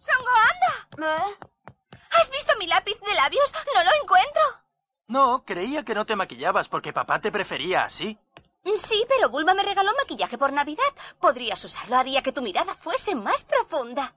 ¡Songo, anda! ¿Eh? ¿Has visto mi lápiz de labios? ¡No lo encuentro! No, creía que no te maquillabas porque papá te prefería así. Mm, sí, pero Bulma me regaló maquillaje por Navidad. Podrías usarlo, haría que tu mirada fuese más profunda.